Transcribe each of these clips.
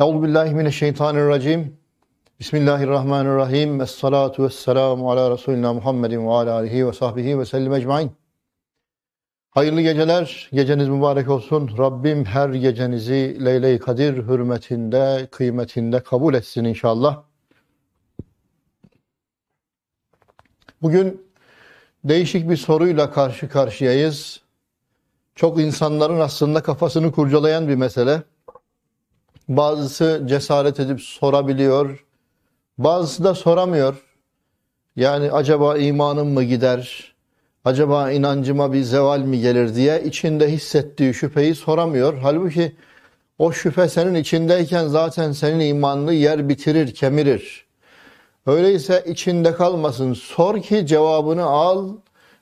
Euzu billahi mineşşeytanirracim. Bismillahirrahmanirrahim. Essalatu vesselamu ala Resulina Muhammedin ve ala alihi ve sahbihi ve sellem ecmaîn. Hayırlı geceler, geceniz mübarek olsun. Rabbim her gecenizi leyle Kadir hürmetinde, kıymetinde kabul etsin inşallah. Bugün değişik bir soruyla karşı karşıyayız. Çok insanların aslında kafasını kurcalayan bir mesele. Bazısı cesaret edip sorabiliyor. Bazısı da soramıyor. Yani acaba imanım mı gider? Acaba inancıma bir zeval mi gelir diye içinde hissettiği şüpheyi soramıyor. Halbuki o şüphe senin içindeyken zaten senin imanını yer bitirir, kemirir. Öyleyse içinde kalmasın. Sor ki cevabını al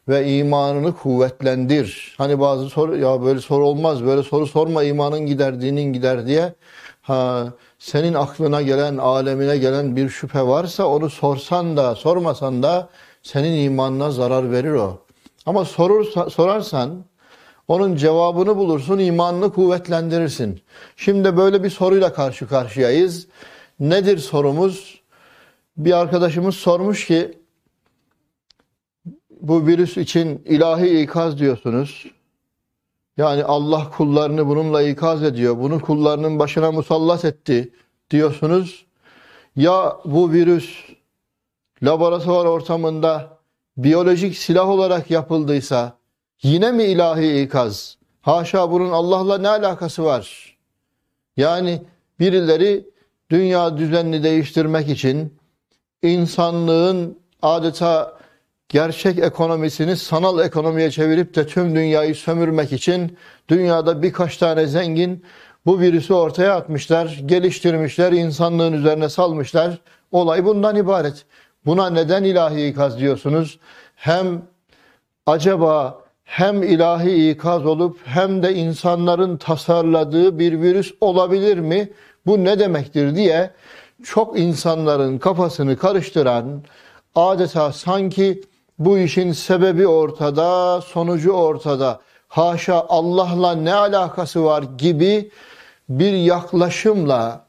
ve imanını kuvvetlendir. Hani bazı soru ya böyle soru olmaz, böyle soru sorma imanın gider, dinin gider diye Ha, senin aklına gelen, alemine gelen bir şüphe varsa onu sorsan da sormasan da senin imanına zarar verir o. Ama sorursa, sorarsan onun cevabını bulursun, imanını kuvvetlendirirsin. Şimdi böyle bir soruyla karşı karşıyayız. Nedir sorumuz? Bir arkadaşımız sormuş ki bu virüs için ilahi ikaz diyorsunuz. Yani Allah kullarını bununla ikaz ediyor. Bunu kullarının başına musallat etti diyorsunuz. Ya bu virüs laboratuvar ortamında biyolojik silah olarak yapıldıysa yine mi ilahi ikaz? Haşa bunun Allah'la ne alakası var? Yani birileri dünya düzenini değiştirmek için insanlığın adeta gerçek ekonomisini sanal ekonomiye çevirip de tüm dünyayı sömürmek için dünyada birkaç tane zengin bu virüsü ortaya atmışlar, geliştirmişler, insanlığın üzerine salmışlar. Olay bundan ibaret. Buna neden ilahi ikaz diyorsunuz? Hem acaba hem ilahi ikaz olup hem de insanların tasarladığı bir virüs olabilir mi? Bu ne demektir diye çok insanların kafasını karıştıran adeta sanki bu işin sebebi ortada, sonucu ortada. Haşa Allah'la ne alakası var gibi bir yaklaşımla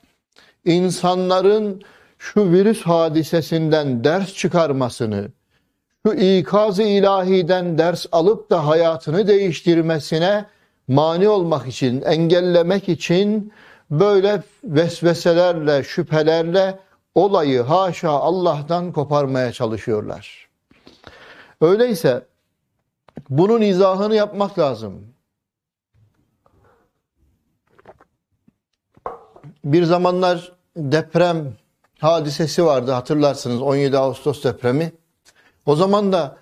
insanların şu virüs hadisesinden ders çıkarmasını, şu ikaz-ı ilahiden ders alıp da hayatını değiştirmesine mani olmak için, engellemek için böyle vesveselerle, şüphelerle olayı haşa Allah'tan koparmaya çalışıyorlar. Öyleyse bunun izahını yapmak lazım. Bir zamanlar deprem hadisesi vardı hatırlarsınız 17 Ağustos depremi. O zaman da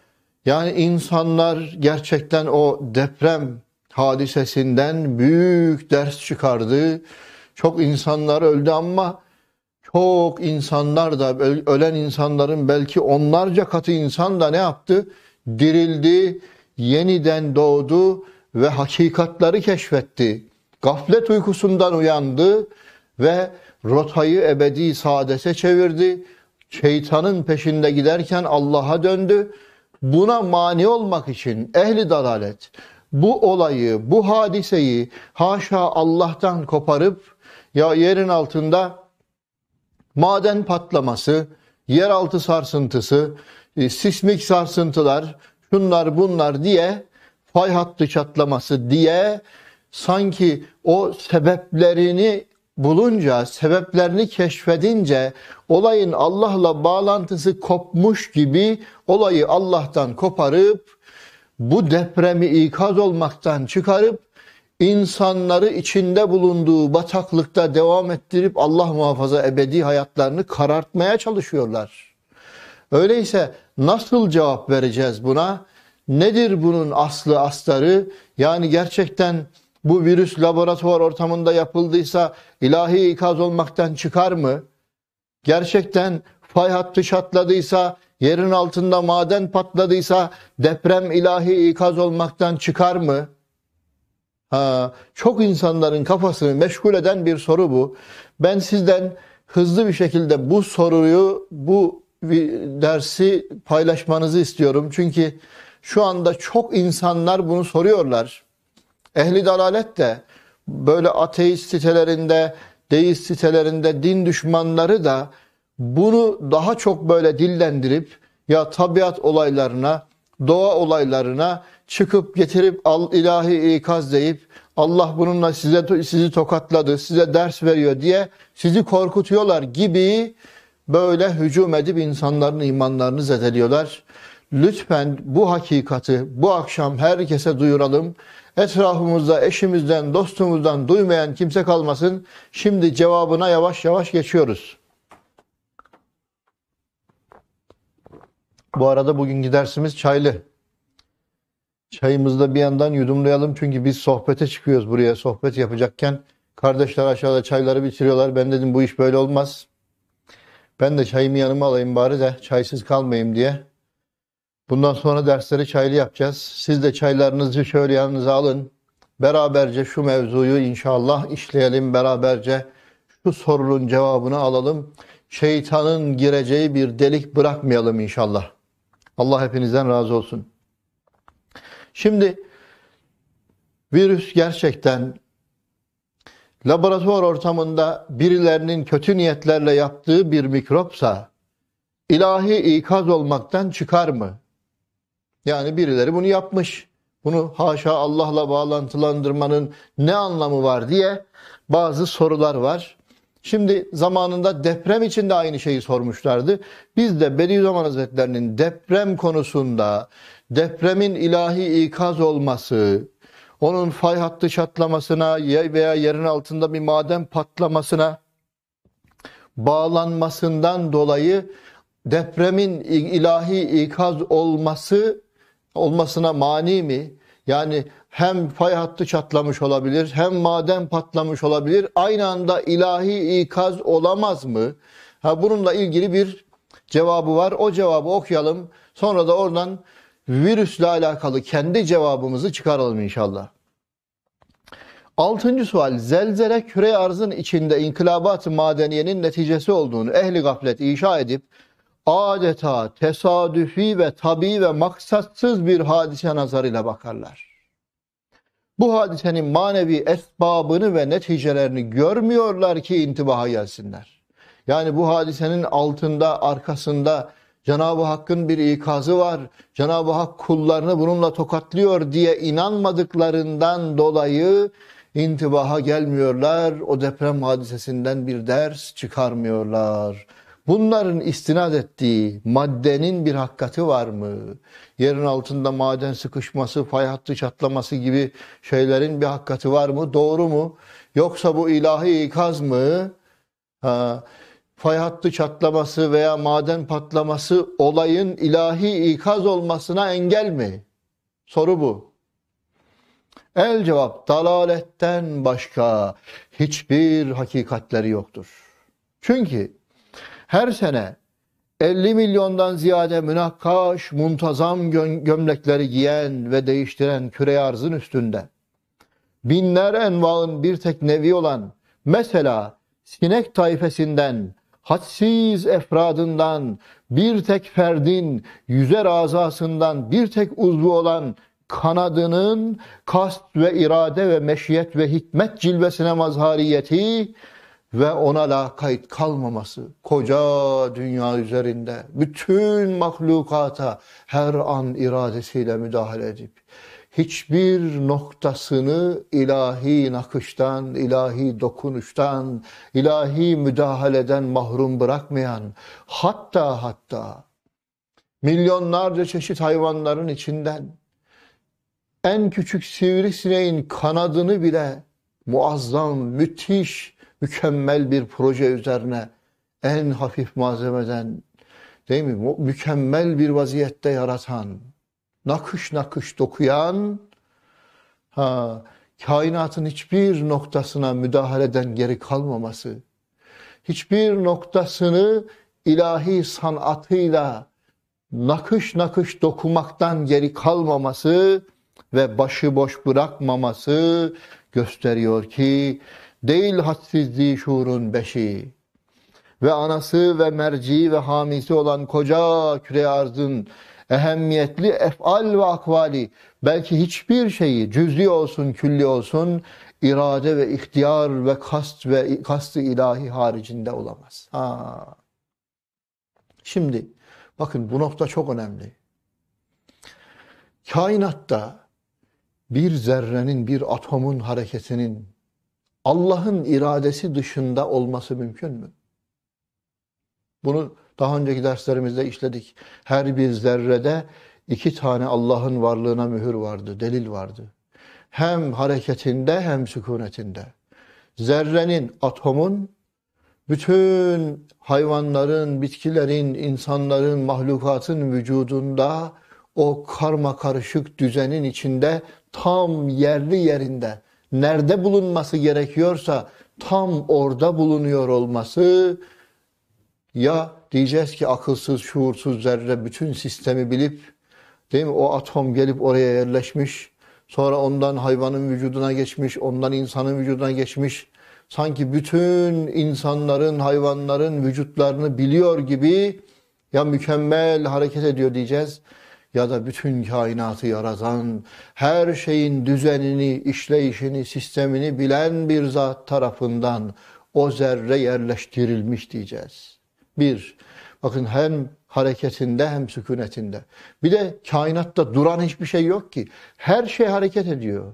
yani insanlar gerçekten o deprem hadisesinden büyük ders çıkardı. Çok insanlar öldü ama çok insanlar da ölen insanların belki onlarca katı insan da ne yaptı? Dirildi, yeniden doğdu ve hakikatları keşfetti. Gaflet uykusundan uyandı ve rotayı ebedi saadete çevirdi. Şeytanın peşinde giderken Allah'a döndü. Buna mani olmak için ehli dalalet bu olayı, bu hadiseyi haşa Allah'tan koparıp ya yerin altında maden patlaması, yeraltı sarsıntısı, e, sismik sarsıntılar, şunlar bunlar diye fay hattı çatlaması diye sanki o sebeplerini bulunca, sebeplerini keşfedince olayın Allah'la bağlantısı kopmuş gibi olayı Allah'tan koparıp bu depremi ikaz olmaktan çıkarıp insanları içinde bulunduğu bataklıkta devam ettirip Allah muhafaza ebedi hayatlarını karartmaya çalışıyorlar. Öyleyse nasıl cevap vereceğiz buna? Nedir bunun aslı astarı? Yani gerçekten bu virüs laboratuvar ortamında yapıldıysa ilahi ikaz olmaktan çıkar mı? Gerçekten fay hattı çatladıysa, yerin altında maden patladıysa deprem ilahi ikaz olmaktan çıkar mı?'' Ha, çok insanların kafasını meşgul eden bir soru bu. Ben sizden hızlı bir şekilde bu soruyu, bu dersi paylaşmanızı istiyorum. Çünkü şu anda çok insanlar bunu soruyorlar. Ehli dalalet de böyle ateist sitelerinde, deist sitelerinde din düşmanları da bunu daha çok böyle dillendirip ya tabiat olaylarına doğa olaylarına çıkıp getirip al ilahi ikaz deyip Allah bununla size sizi tokatladı, size ders veriyor diye sizi korkutuyorlar gibi böyle hücum edip insanların imanlarını zedeliyorlar. Lütfen bu hakikati bu akşam herkese duyuralım. Etrafımızda, eşimizden, dostumuzdan duymayan kimse kalmasın. Şimdi cevabına yavaş yavaş geçiyoruz. Bu arada bugün gidersimiz çaylı. Çayımızı da bir yandan yudumlayalım çünkü biz sohbete çıkıyoruz buraya sohbet yapacakken. Kardeşler aşağıda çayları bitiriyorlar. Ben dedim bu iş böyle olmaz. Ben de çayımı yanıma alayım bari de çaysız kalmayayım diye. Bundan sonra dersleri çaylı yapacağız. Siz de çaylarınızı şöyle yanınıza alın. Beraberce şu mevzuyu inşallah işleyelim. Beraberce şu sorunun cevabını alalım. Şeytanın gireceği bir delik bırakmayalım inşallah. Allah hepinizden razı olsun. Şimdi virüs gerçekten laboratuvar ortamında birilerinin kötü niyetlerle yaptığı bir mikropsa ilahi ikaz olmaktan çıkar mı? Yani birileri bunu yapmış. Bunu haşa Allah'la bağlantılandırmanın ne anlamı var diye bazı sorular var. Şimdi zamanında deprem için de aynı şeyi sormuşlardı. Biz de Bediüzzaman Hazretlerinin deprem konusunda depremin ilahi ikaz olması, onun fay hattı çatlamasına veya yerin altında bir maden patlamasına bağlanmasından dolayı depremin ilahi ikaz olması olmasına mani mi? Yani hem fay hattı çatlamış olabilir, hem maden patlamış olabilir. Aynı anda ilahi ikaz olamaz mı? Ha bununla ilgili bir cevabı var. O cevabı okuyalım. Sonra da oradan virüsle alakalı kendi cevabımızı çıkaralım inşallah. Altıncı sual. Zelzele küre arzın içinde inkılabat madeniyenin neticesi olduğunu ehli gaflet inşa edip adeta tesadüfi ve tabi ve maksatsız bir hadise nazarıyla bakarlar. Bu hadisenin manevi esbabını ve neticelerini görmüyorlar ki intibaha gelsinler. Yani bu hadisenin altında, arkasında Cenab-ı Hakk'ın bir ikazı var. Cenab-ı Hak kullarını bununla tokatlıyor diye inanmadıklarından dolayı intibaha gelmiyorlar. O deprem hadisesinden bir ders çıkarmıyorlar. Bunların istinad ettiği maddenin bir hakikati var mı? Yerin altında maden sıkışması, fay hattı çatlaması gibi şeylerin bir hakikati var mı? Doğru mu? Yoksa bu ilahi ikaz mı? Ha, fay hattı çatlaması veya maden patlaması olayın ilahi ikaz olmasına engel mi? Soru bu. El cevap dalaletten başka hiçbir hakikatleri yoktur. Çünkü her sene 50 milyondan ziyade münakkaş, muntazam gömlekleri giyen ve değiştiren küre arzın üstünde. Binler envağın bir tek nevi olan mesela sinek tayfesinden, hadsiz efradından, bir tek ferdin, yüzer azasından bir tek uzvu olan kanadının kast ve irade ve meşiyet ve hikmet cilvesine mazhariyeti ve ona lakayt kalmaması koca dünya üzerinde bütün mahlukata her an iradesiyle müdahale edip hiçbir noktasını ilahi nakıştan, ilahi dokunuştan, ilahi müdahaleden mahrum bırakmayan hatta hatta milyonlarca çeşit hayvanların içinden en küçük sivrisineğin kanadını bile muazzam, müthiş, mükemmel bir proje üzerine en hafif malzemeden değil mi? mükemmel bir vaziyette yaratan, nakış nakış dokuyan, ha, kainatın hiçbir noktasına müdahaleden geri kalmaması, hiçbir noktasını ilahi sanatıyla nakış nakış dokumaktan geri kalmaması ve başıboş bırakmaması gösteriyor ki Değil hadsizliği şuurun beşi. Ve anası ve merci ve hamisi olan koca küre arzın ehemmiyetli efal ve akvali belki hiçbir şeyi cüz'i olsun külli olsun irade ve ihtiyar ve kast ve kastı ilahi haricinde olamaz. Ha. Şimdi bakın bu nokta çok önemli. Kainatta bir zerrenin, bir atomun hareketinin Allah'ın iradesi dışında olması mümkün mü? Bunu daha önceki derslerimizde işledik. Her bir zerrede iki tane Allah'ın varlığına mühür vardı, delil vardı. Hem hareketinde hem sükunetinde. Zerrenin, atomun bütün hayvanların, bitkilerin, insanların, mahlukatın vücudunda o karma karışık düzenin içinde tam yerli yerinde nerede bulunması gerekiyorsa tam orada bulunuyor olması ya diyeceğiz ki akılsız, şuursuz zerre bütün sistemi bilip değil mi o atom gelip oraya yerleşmiş. Sonra ondan hayvanın vücuduna geçmiş, ondan insanın vücuduna geçmiş. Sanki bütün insanların, hayvanların vücutlarını biliyor gibi ya mükemmel hareket ediyor diyeceğiz ya da bütün kainatı yaratan, her şeyin düzenini, işleyişini, sistemini bilen bir zat tarafından o zerre yerleştirilmiş diyeceğiz. Bir, bakın hem hareketinde hem sükunetinde. Bir de kainatta duran hiçbir şey yok ki. Her şey hareket ediyor.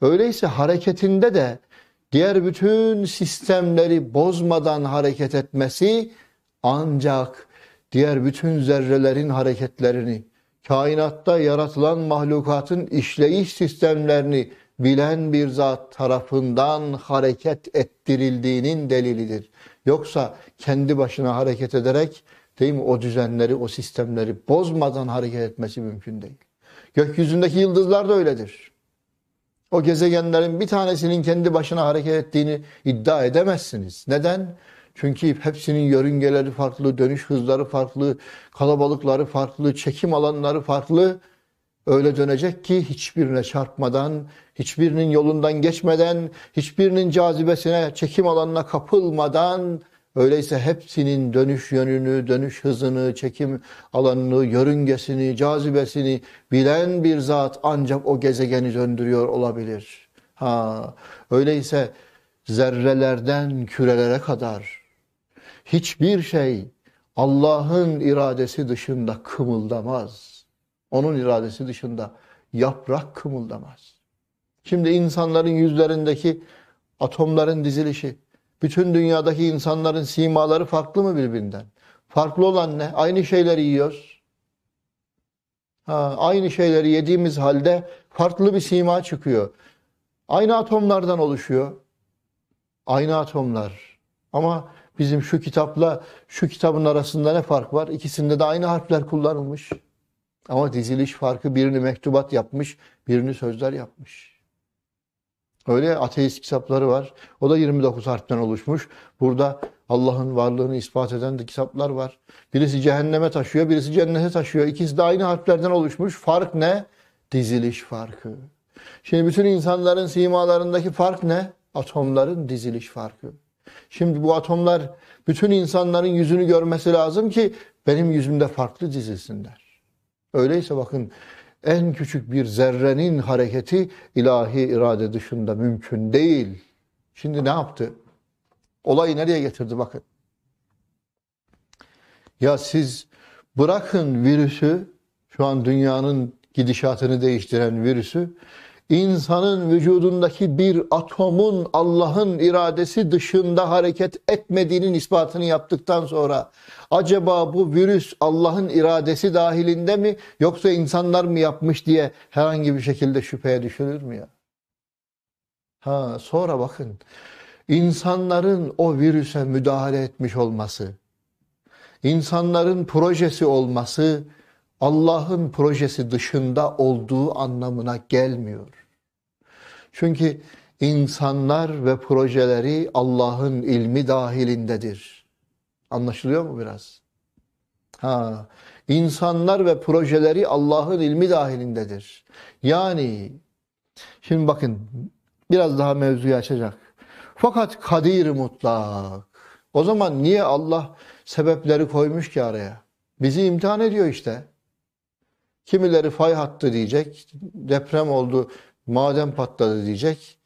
Öyleyse hareketinde de diğer bütün sistemleri bozmadan hareket etmesi ancak diğer bütün zerrelerin hareketlerini kainatta yaratılan mahlukatın işleyiş sistemlerini bilen bir zat tarafından hareket ettirildiğinin delilidir. Yoksa kendi başına hareket ederek değil mi o düzenleri, o sistemleri bozmadan hareket etmesi mümkün değil. Gökyüzündeki yıldızlar da öyledir. O gezegenlerin bir tanesinin kendi başına hareket ettiğini iddia edemezsiniz. Neden? Çünkü hepsinin yörüngeleri farklı, dönüş hızları farklı, kalabalıkları farklı, çekim alanları farklı. Öyle dönecek ki hiçbirine çarpmadan, hiçbirinin yolundan geçmeden, hiçbirinin cazibesine, çekim alanına kapılmadan Öyleyse hepsinin dönüş yönünü, dönüş hızını, çekim alanını, yörüngesini, cazibesini bilen bir zat ancak o gezegeni döndürüyor olabilir. Ha, öyleyse zerrelerden kürelere kadar hiçbir şey Allah'ın iradesi dışında kımıldamaz. Onun iradesi dışında yaprak kımıldamaz. Şimdi insanların yüzlerindeki atomların dizilişi, bütün dünyadaki insanların simaları farklı mı birbirinden? Farklı olan ne? Aynı şeyleri yiyoruz. Ha, aynı şeyleri yediğimiz halde farklı bir sima çıkıyor. Aynı atomlardan oluşuyor. Aynı atomlar. Ama Bizim şu kitapla şu kitabın arasında ne fark var? İkisinde de aynı harfler kullanılmış. Ama diziliş farkı birini mektubat yapmış, birini sözler yapmış. Öyle ateist kitapları var. O da 29 harften oluşmuş. Burada Allah'ın varlığını ispat eden de kitaplar var. Birisi cehenneme taşıyor, birisi cennete taşıyor. İkisi de aynı harflerden oluşmuş. Fark ne? Diziliş farkı. Şimdi bütün insanların simalarındaki fark ne? Atomların diziliş farkı. Şimdi bu atomlar bütün insanların yüzünü görmesi lazım ki benim yüzümde farklı dizilsinler. Öyleyse bakın en küçük bir zerrenin hareketi ilahi irade dışında mümkün değil. Şimdi ne yaptı? Olayı nereye getirdi bakın. Ya siz bırakın virüsü, şu an dünyanın gidişatını değiştiren virüsü, insanın vücudundaki bir atomun Allah'ın iradesi dışında hareket etmediğinin ispatını yaptıktan sonra acaba bu virüs Allah'ın iradesi dahilinde mi yoksa insanlar mı yapmış diye herhangi bir şekilde şüpheye düşülür mü ya? Ha sonra bakın insanların o virüse müdahale etmiş olması, insanların projesi olması Allah'ın projesi dışında olduğu anlamına gelmiyor. Çünkü insanlar ve projeleri Allah'ın ilmi dahilindedir. Anlaşılıyor mu biraz? Ha, insanlar ve projeleri Allah'ın ilmi dahilindedir. Yani şimdi bakın biraz daha mevzuyu açacak. Fakat kadir mutlak. O zaman niye Allah sebepleri koymuş ki araya? Bizi imtihan ediyor işte. Kimileri fay hattı diyecek, deprem oldu, Madem patladı diyecek.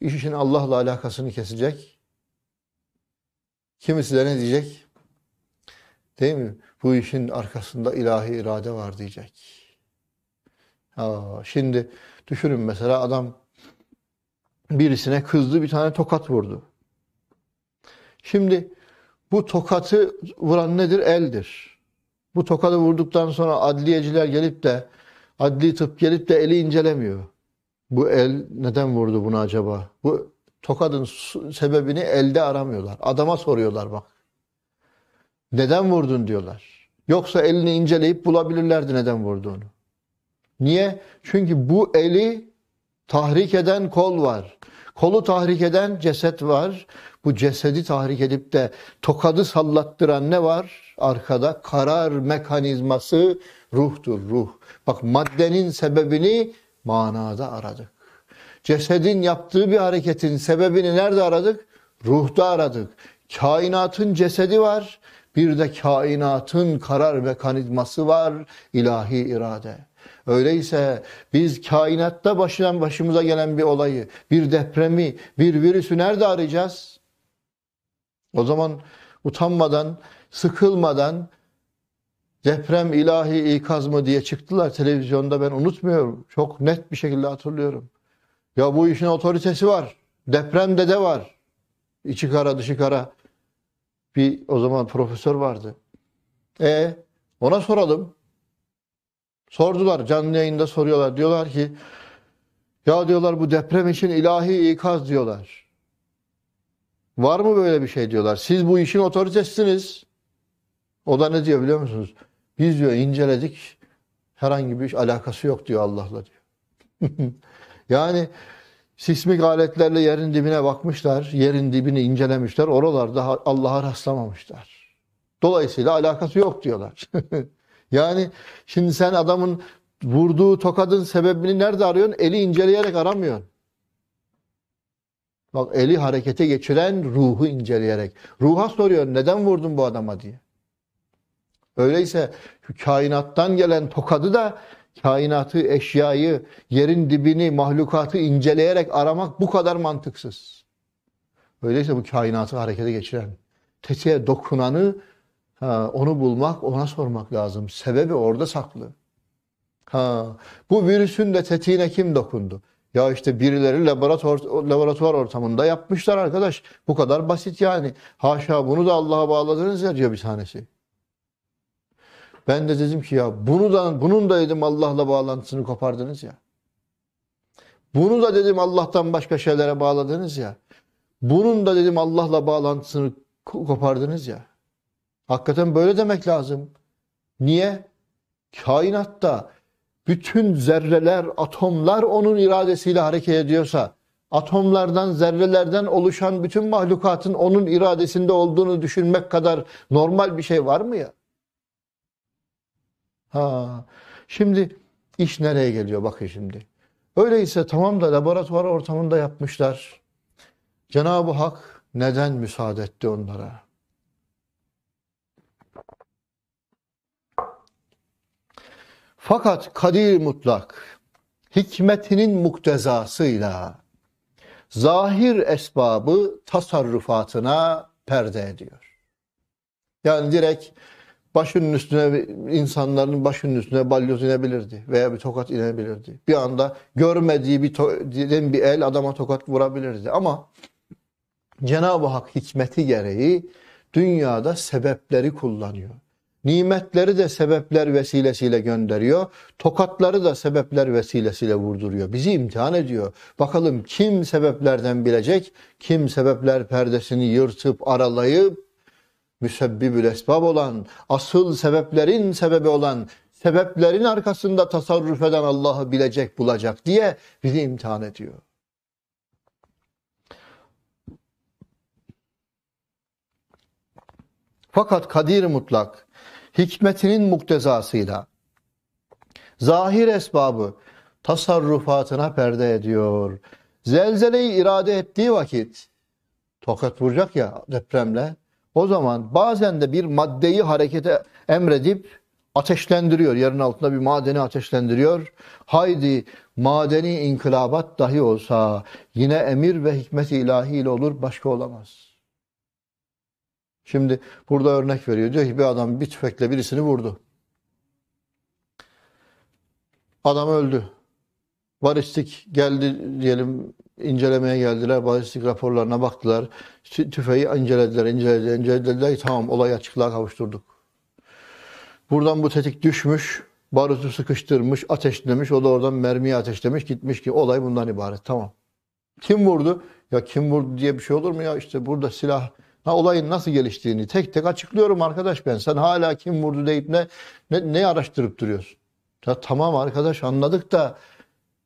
İş için Allah'la alakasını kesecek. Kimisi de ne diyecek? Değil mi? Bu işin arkasında ilahi irade var diyecek. Ha, şimdi düşünün mesela adam birisine kızdı bir tane tokat vurdu. Şimdi bu tokatı vuran nedir? Eldir. Bu tokadı vurduktan sonra adliyeciler gelip de adli tıp gelip de eli incelemiyor. Bu el neden vurdu bunu acaba? Bu tokadın sebebini elde aramıyorlar. Adama soruyorlar bak. Neden vurdun diyorlar. Yoksa elini inceleyip bulabilirlerdi neden vurduğunu. Niye? Çünkü bu eli tahrik eden kol var. Kolu tahrik eden ceset var. Bu cesedi tahrik edip de tokadı sallattıran ne var? Arkada karar mekanizması ruhtur, ruh. Bak maddenin sebebini manada aradık. Cesedin yaptığı bir hareketin sebebini nerede aradık? Ruhta aradık. Kainatın cesedi var. Bir de kainatın karar mekanizması var. ilahi irade. Öyleyse biz kainatta başından başımıza gelen bir olayı, bir depremi, bir virüsü nerede arayacağız? O zaman utanmadan, sıkılmadan, Deprem ilahi ikaz mı diye çıktılar televizyonda ben unutmuyorum. Çok net bir şekilde hatırlıyorum. Ya bu işin otoritesi var. Deprem dede var. İçi kara dışı kara. Bir o zaman profesör vardı. E ona soralım. Sordular canlı yayında soruyorlar. Diyorlar ki ya diyorlar bu deprem için ilahi ikaz diyorlar. Var mı böyle bir şey diyorlar. Siz bu işin otoritesiniz. O da ne diyor biliyor musunuz? Biz diyor inceledik herhangi bir alakası yok diyor Allah'la diyor. yani sismik aletlerle yerin dibine bakmışlar, yerin dibini incelemişler, oralarda Allah'a rastlamamışlar. Dolayısıyla alakası yok diyorlar. yani şimdi sen adamın vurduğu tokadın sebebini nerede arıyorsun? Eli inceleyerek aramıyorsun. Bak eli harekete geçiren ruhu inceleyerek. Ruha soruyor neden vurdun bu adama diye. Öyleyse kainattan gelen tokadı da kainatı, eşyayı, yerin dibini, mahlukatı inceleyerek aramak bu kadar mantıksız. Öyleyse bu kainatı harekete geçiren, tetiğe dokunanı ha, onu bulmak, ona sormak lazım. Sebebi orada saklı. Ha, bu virüsün de tetiğine kim dokundu? Ya işte birileri laboratuvar, laboratuvar ortamında yapmışlar arkadaş. Bu kadar basit yani. Haşa bunu da Allah'a bağladınız ya diyor bir tanesi. Ben de dedim ki ya bunu da, bunun da dedim Allah'la bağlantısını kopardınız ya. Bunu da dedim Allah'tan başka şeylere bağladınız ya. Bunun da dedim Allah'la bağlantısını kopardınız ya. Hakikaten böyle demek lazım. Niye? Kainatta bütün zerreler, atomlar onun iradesiyle hareket ediyorsa, atomlardan, zerrelerden oluşan bütün mahlukatın onun iradesinde olduğunu düşünmek kadar normal bir şey var mı ya? Ha. Şimdi iş nereye geliyor bakın şimdi. Öyleyse tamam da laboratuvar ortamında yapmışlar. Cenab-ı Hak neden müsaade etti onlara? Fakat kadir mutlak hikmetinin muktezasıyla zahir esbabı tasarrufatına perde ediyor. Yani direkt başının üstüne insanların başının üstüne balyoz inebilirdi veya bir tokat inebilirdi. Bir anda görmediği bir bir el adama tokat vurabilirdi ama Cenab-ı Hak hikmeti gereği dünyada sebepleri kullanıyor. Nimetleri de sebepler vesilesiyle gönderiyor. Tokatları da sebepler vesilesiyle vurduruyor. Bizi imtihan ediyor. Bakalım kim sebeplerden bilecek, kim sebepler perdesini yırtıp aralayıp müsebbibül esbab olan, asıl sebeplerin sebebi olan, sebeplerin arkasında tasarruf eden Allah'ı bilecek, bulacak diye bizi imtihan ediyor. Fakat kadir mutlak, hikmetinin muktezasıyla zahir esbabı tasarrufatına perde ediyor. Zelzeleyi irade ettiği vakit tokat vuracak ya depremle o zaman bazen de bir maddeyi harekete emredip ateşlendiriyor. Yerin altında bir madeni ateşlendiriyor. Haydi madeni inkılabat dahi olsa yine emir ve hikmet ilahiyle olur başka olamaz. Şimdi burada örnek veriyor. Diyor ki bir adam bir tüfekle birisini vurdu. Adam öldü. Varistik geldi diyelim incelemeye geldiler. Balistik raporlarına baktılar. Tüfeği incelediler, incelediler, incelediler. Tamam olayı açıklığa kavuşturduk. Buradan bu tetik düşmüş. Barutu sıkıştırmış, ateşlemiş. O da oradan mermiye ateşlemiş. Gitmiş ki olay bundan ibaret. Tamam. Kim vurdu? Ya kim vurdu diye bir şey olur mu ya? İşte burada silah Ha, olayın nasıl geliştiğini tek tek açıklıyorum arkadaş ben. Sen hala kim vurdu deyip ne ne, ne araştırıp duruyorsun? Ya, tamam arkadaş anladık da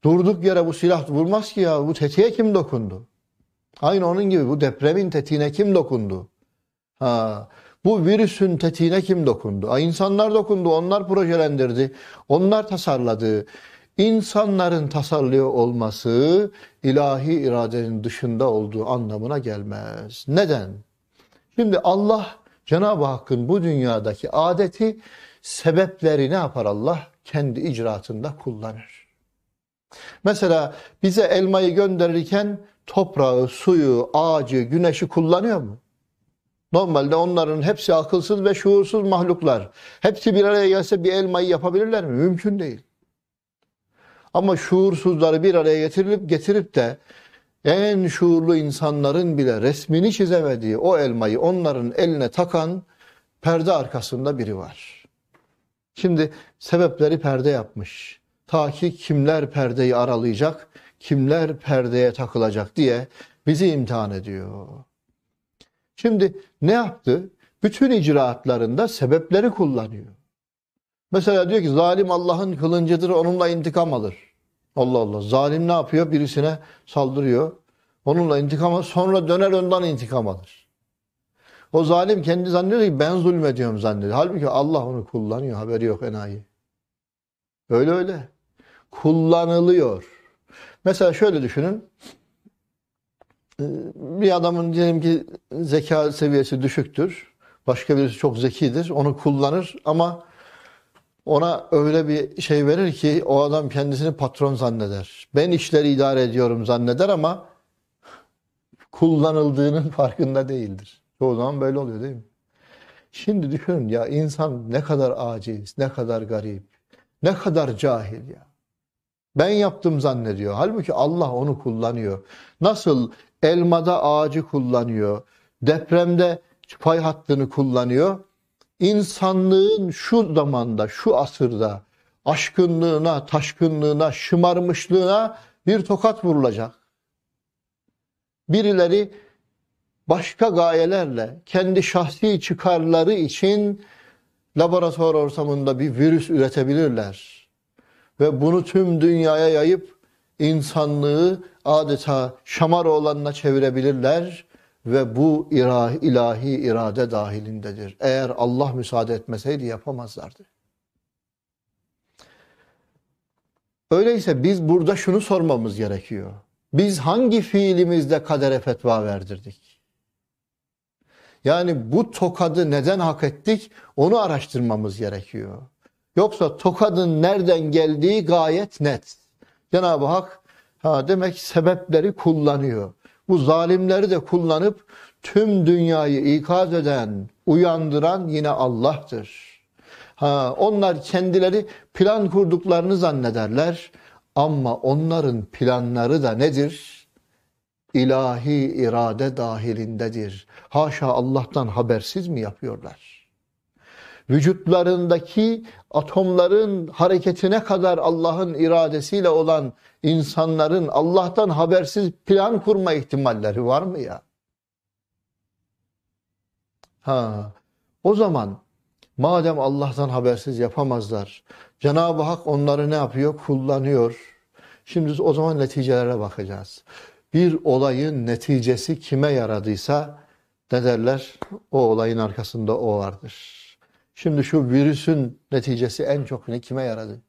Durduk yere bu silah vurmaz ki ya. Bu tetiğe kim dokundu? Aynı onun gibi bu depremin tetiğine kim dokundu? Ha, bu virüsün tetiğine kim dokundu? Ha, insanlar dokundu, onlar projelendirdi, onlar tasarladı. İnsanların tasarlıyor olması ilahi iradenin dışında olduğu anlamına gelmez. Neden? Şimdi Allah Cenab-ı Hakk'ın bu dünyadaki adeti sebepleri ne yapar Allah? Kendi icraatında kullanır. Mesela bize elmayı gönderirken toprağı, suyu, ağacı, güneşi kullanıyor mu? Normalde onların hepsi akılsız ve şuursuz mahluklar. Hepsi bir araya gelse bir elmayı yapabilirler mi? Mümkün değil. Ama şuursuzları bir araya getirilip getirip de en şuurlu insanların bile resmini çizemediği o elmayı onların eline takan perde arkasında biri var. Şimdi sebepleri perde yapmış. Ta ki kimler perdeyi aralayacak, kimler perdeye takılacak diye bizi imtihan ediyor. Şimdi ne yaptı? Bütün icraatlarında sebepleri kullanıyor. Mesela diyor ki zalim Allah'ın kılıncıdır onunla intikam alır. Allah Allah. Zalim ne yapıyor? Birisine saldırıyor. Onunla intikam alır. Sonra döner ondan intikam alır. O zalim kendi zannediyor ki ben zulmediyorum zannediyor. Halbuki Allah onu kullanıyor. Haberi yok enayi. Öyle öyle kullanılıyor. Mesela şöyle düşünün. Ee, bir adamın diyelim ki zeka seviyesi düşüktür. Başka birisi çok zekidir. Onu kullanır ama ona öyle bir şey verir ki o adam kendisini patron zanneder. Ben işleri idare ediyorum zanneder ama kullanıldığının farkında değildir. Çoğu zaman böyle oluyor değil mi? Şimdi düşünün ya insan ne kadar aciz, ne kadar garip, ne kadar cahil ya. Ben yaptım zannediyor. Halbuki Allah onu kullanıyor. Nasıl elmada ağacı kullanıyor, depremde pay hattını kullanıyor. İnsanlığın şu zamanda, şu asırda aşkınlığına, taşkınlığına, şımarmışlığına bir tokat vurulacak. Birileri başka gayelerle kendi şahsi çıkarları için laboratuvar ortamında bir virüs üretebilirler ve bunu tüm dünyaya yayıp insanlığı adeta şamar olanına çevirebilirler ve bu ira, ilahi irade dahilindedir. Eğer Allah müsaade etmeseydi yapamazlardı. Öyleyse biz burada şunu sormamız gerekiyor. Biz hangi fiilimizde kadere fetva verdirdik? Yani bu tokadı neden hak ettik onu araştırmamız gerekiyor. Yoksa tokadın nereden geldiği gayet net. Cenab-ı Hak ha demek sebepleri kullanıyor. Bu zalimleri de kullanıp tüm dünyayı ikaz eden, uyandıran yine Allah'tır. Ha, onlar kendileri plan kurduklarını zannederler. Ama onların planları da nedir? İlahi irade dahilindedir. Haşa Allah'tan habersiz mi yapıyorlar? Vücutlarındaki atomların hareketine kadar Allah'ın iradesiyle olan insanların Allah'tan habersiz plan kurma ihtimalleri var mı ya? Ha. O zaman madem Allah'tan habersiz yapamazlar, Cenab-ı Hak onları ne yapıyor? Kullanıyor. Şimdi o zaman neticelere bakacağız. Bir olayın neticesi kime yaradıysa ne derler? O olayın arkasında o vardır. Şimdi şu virüsün neticesi en çok ne kime yaradı?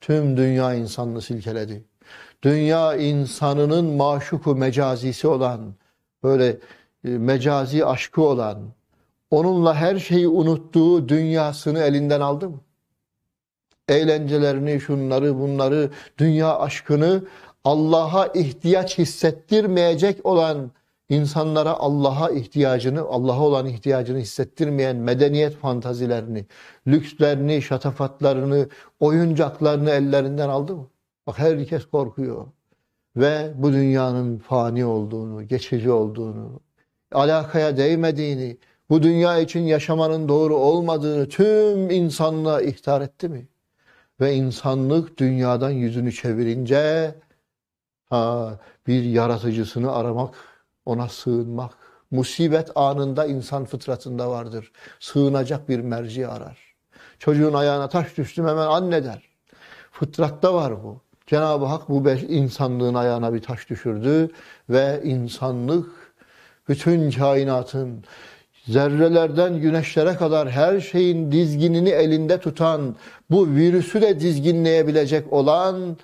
Tüm dünya insanını silkeledi. Dünya insanının maşuku mecazisi olan, böyle e, mecazi aşkı olan, onunla her şeyi unuttuğu dünyasını elinden aldı mı? Eğlencelerini, şunları, bunları, dünya aşkını Allah'a ihtiyaç hissettirmeyecek olan insanlara Allah'a ihtiyacını, Allah'a olan ihtiyacını hissettirmeyen medeniyet fantazilerini, lükslerini, şatafatlarını, oyuncaklarını ellerinden aldı mı? Bak herkes korkuyor. Ve bu dünyanın fani olduğunu, geçici olduğunu, alakaya değmediğini, bu dünya için yaşamanın doğru olmadığını tüm insanlığa ihtar etti mi? Ve insanlık dünyadan yüzünü çevirince ha, bir yaratıcısını aramak ona sığınmak. Musibet anında insan fıtratında vardır. Sığınacak bir merci arar. Çocuğun ayağına taş düştü, hemen anne der. Fıtratta var bu. Cenab-ı Hak bu insanlığın ayağına bir taş düşürdü ve insanlık bütün kainatın zerrelerden güneşlere kadar her şeyin dizginini elinde tutan, bu virüsü de dizginleyebilecek olan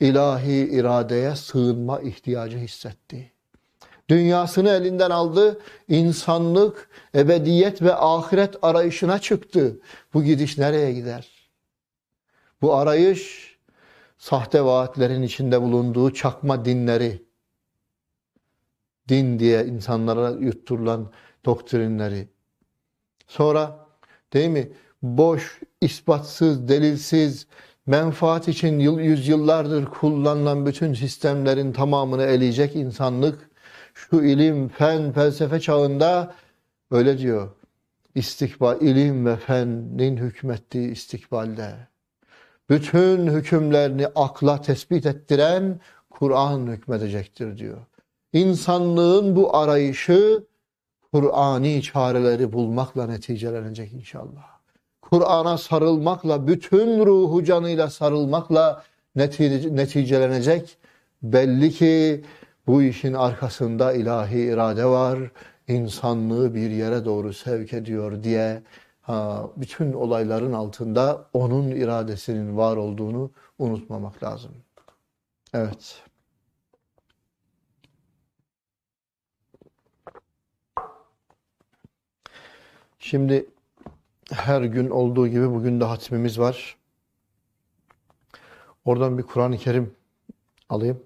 ilahi iradeye sığınma ihtiyacı hissetti. Dünyasını elinden aldı. insanlık ebediyet ve ahiret arayışına çıktı. Bu gidiş nereye gider? Bu arayış sahte vaatlerin içinde bulunduğu çakma dinleri, din diye insanlara yutturulan doktrinleri. Sonra değil mi? Boş, ispatsız, delilsiz, menfaat için yıl, yüzyıllardır kullanılan bütün sistemlerin tamamını eleyecek insanlık şu ilim, fen, felsefe çağında öyle diyor. İstikbal, ilim ve fenin hükmettiği istikbalde. Bütün hükümlerini akla tespit ettiren Kur'an hükmedecektir diyor. İnsanlığın bu arayışı Kur'ani çareleri bulmakla neticelenecek inşallah. Kur'an'a sarılmakla, bütün ruhu canıyla sarılmakla neticelenecek. Belli ki bu işin arkasında ilahi irade var. İnsanlığı bir yere doğru sevk ediyor diye ha, bütün olayların altında onun iradesinin var olduğunu unutmamak lazım. Evet. Şimdi her gün olduğu gibi bugün de hatmimiz var. Oradan bir Kur'an-ı Kerim alayım.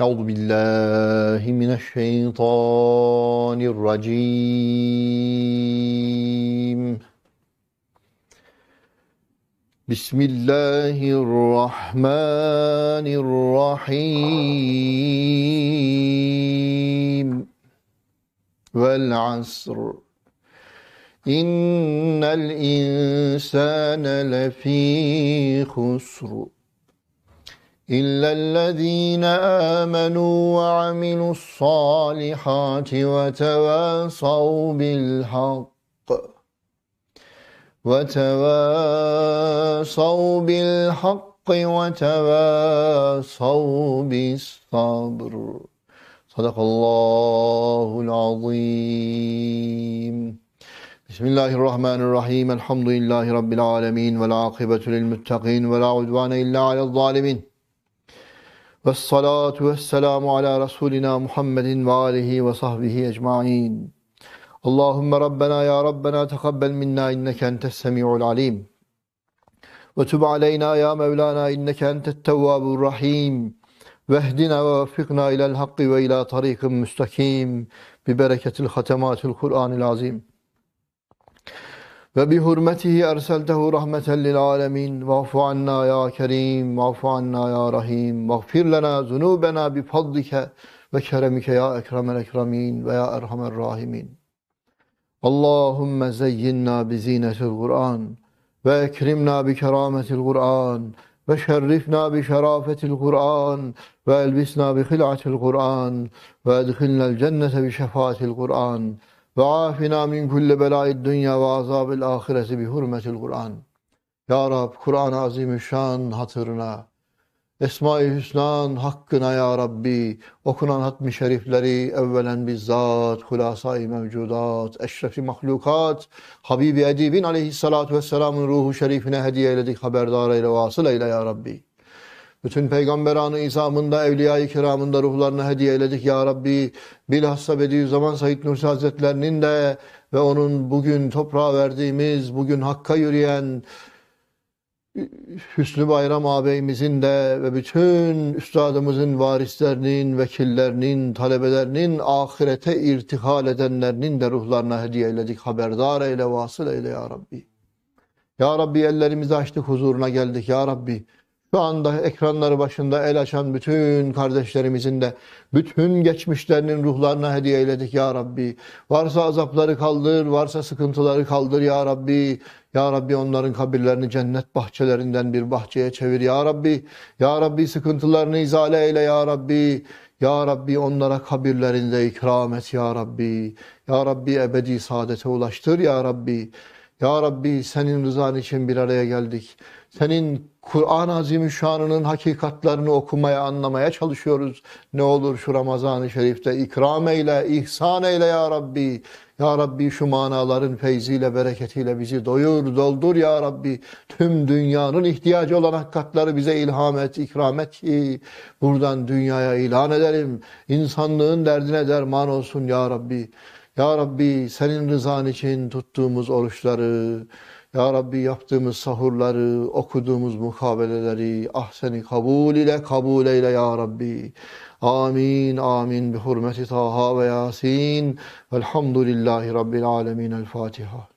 أعوذ بالله من الشيطان الرجيم بسم الله الرحمن الرحيم والعصر إن الإنسان لفي خسر إلا الذين آمنوا وعملوا الصالحات وتواصوا بالحق وتواصوا بالحق وتواصوا بالصبر صدق الله العظيم بسم الله الرحمن الرحيم الحمد لله رب العالمين والعاقبة للمتقين ولا عدوان إلا على الظالمين Ve salatu ve selamu ala Resulina Muhammedin ve alihi ve sahbihi ecma'in. Allahümme Rabbena ya Rabbena tekabbel minna inneke entes semi'ul alim. Ve tub aleyna ya Mevlana inneke entet tevvabur rahim. Vehdina ve veffikna ilel hakkı ve ila tarikim müstakim. Bi bereketil hatematil Kur'anil azim ve bi hurmetihi erseltehu rahmeten lil alemin. Va'fu anna ya kerim, va'fu anna ya rahim. Vagfir lana zunubena bi fadlike ve keremike ya ekremel ekremin ve ya erhamer rahimin. Allahümme zeyyinna bi zinetil Kur'an ve ekrimna bi kerametil Kur'an ve şerrifna bi şerafetil Kur'an ve elbisna bi hil'atil Kur'an ve edhilna'l cennete bi şefaatil Kur'an. Ve afina min kulli belâid dünya ve azâbil ahireti bi hurmetil Kur'an. Ya Rab Kur'an-ı Azimüşşan hatırına, Esma-i Hüsnan hakkına ya Rabbi, okunan hatmi şerifleri evvelen bizzat, hulasa-i mevcudat, eşrefi mahlukat, Habibi Edibin aleyhissalatu vesselamın ruhu şerifine hediye eyledik, haberdar eyle, vasıl eyle ya Rabbi. Bütün peygamberanı izamında, evliya-i kiramında ruhlarını hediye eyledik ya Rabbi. Bilhassa Bediüzzaman Said Nursi Hazretlerinin de ve onun bugün toprağa verdiğimiz, bugün hakka yürüyen Hüsnü Bayram ağabeyimizin de ve bütün üstadımızın varislerinin, vekillerinin, talebelerinin, ahirete irtihal edenlerinin de ruhlarına hediye eyledik. Haberdar eyle, vasıl eyle ya Rabbi. Ya Rabbi ellerimizi açtık huzuruna geldik ya Rabbi. Şu anda ekranları başında el açan bütün kardeşlerimizin de bütün geçmişlerinin ruhlarına hediye eyledik ya Rabbi. Varsa azapları kaldır, varsa sıkıntıları kaldır ya Rabbi. Ya Rabbi onların kabirlerini cennet bahçelerinden bir bahçeye çevir ya Rabbi. Ya Rabbi sıkıntılarını izale eyle ya Rabbi. Ya Rabbi onlara kabirlerinde ikram et ya Rabbi. Ya Rabbi ebedi saadete ulaştır ya Rabbi. Ya Rabbi senin rızan için bir araya geldik. Senin Kur'an-ı Azimüşşan'ının hakikatlerini okumaya, anlamaya çalışıyoruz. Ne olur şu Ramazan-ı Şerif'te ikram eyle, ihsan eyle ya Rabbi. Ya Rabbi şu manaların feyziyle, bereketiyle bizi doyur, doldur ya Rabbi. Tüm dünyanın ihtiyacı olan hakikatları bize ilham et, ikram et ki buradan dünyaya ilan edelim. İnsanlığın derdine derman olsun ya Rabbi. Ya Rabbi senin rızan için tuttuğumuz oruçları, Ya Rabbi yaptığımız sahurları, okuduğumuz mukabeleleri ah Seni kabul ile kabul eyle Ya Rabbi. Amin, amin. Bi hurmeti Taha ve Yasin. Velhamdülillahi Rabbil alemin. El Fatiha.